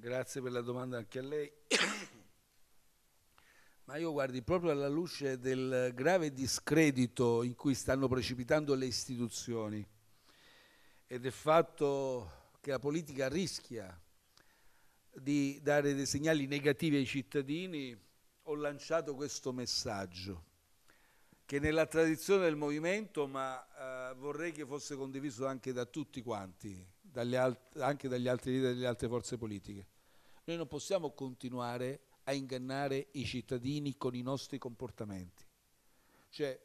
Grazie per la domanda anche a lei. Ma io guardi proprio alla luce del grave discredito in cui stanno precipitando le istituzioni e del fatto che la politica rischia di dare dei segnali negativi ai cittadini, ho lanciato questo messaggio che nella tradizione del movimento, ma eh, vorrei che fosse condiviso anche da tutti quanti, anche dagli altri leader delle altre forze politiche. Noi non possiamo continuare a ingannare i cittadini con i nostri comportamenti. Cioè,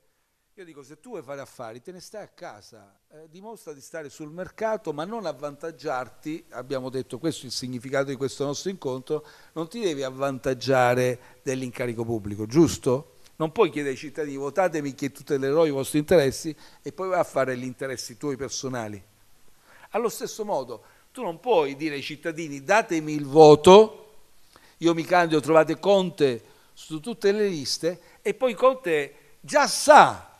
io dico, se tu vuoi fare affari, te ne stai a casa, eh, dimostra di stare sul mercato, ma non avvantaggiarti, abbiamo detto questo è il significato di questo nostro incontro, non ti devi avvantaggiare dell'incarico pubblico, giusto? Non puoi chiedere ai cittadini votatemi che tutelerò i vostri interessi e poi vai a fare gli interessi tuoi personali. Allo stesso modo, tu non puoi dire ai cittadini datemi il voto, io mi candido, trovate Conte su tutte le liste e poi Conte già sa,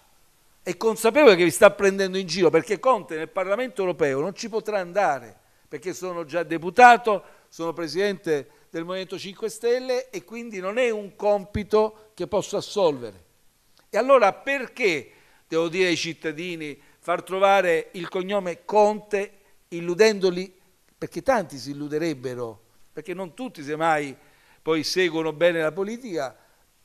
è consapevole che vi sta prendendo in giro perché Conte nel Parlamento europeo non ci potrà andare perché sono già deputato, sono presidente del Movimento 5 Stelle e quindi non è un compito che posso assolvere. E allora perché devo dire ai cittadini far trovare il cognome Conte illudendoli, perché tanti si illuderebbero, perché non tutti semmai poi seguono bene la politica,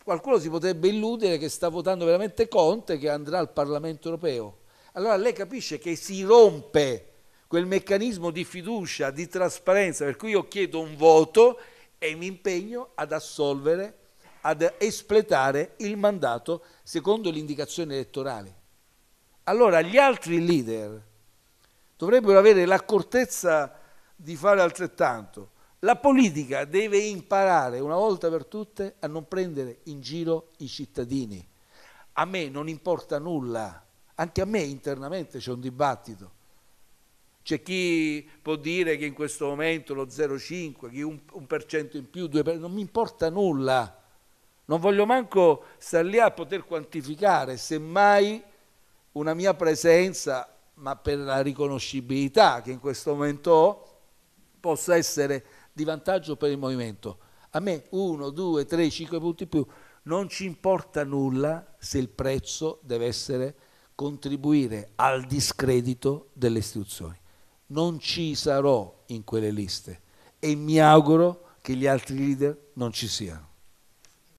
qualcuno si potrebbe illudere che sta votando veramente Conte che andrà al Parlamento europeo. Allora lei capisce che si rompe quel meccanismo di fiducia, di trasparenza, per cui io chiedo un voto e mi impegno ad assolvere, ad espletare il mandato secondo le indicazioni elettorali. Allora gli altri leader dovrebbero avere l'accortezza di fare altrettanto. La politica deve imparare una volta per tutte a non prendere in giro i cittadini. A me non importa nulla, anche a me internamente c'è un dibattito. C'è chi può dire che in questo momento lo 0,5, chi un, un per cento in più, due per, cento, non mi importa nulla. Non voglio manco stare lì a poter quantificare, semmai una mia presenza ma per la riconoscibilità che in questo momento ho, possa essere di vantaggio per il movimento. A me uno, due, tre, cinque punti più non ci importa nulla se il prezzo deve essere contribuire al discredito delle istituzioni. Non ci sarò in quelle liste e mi auguro che gli altri leader non ci siano.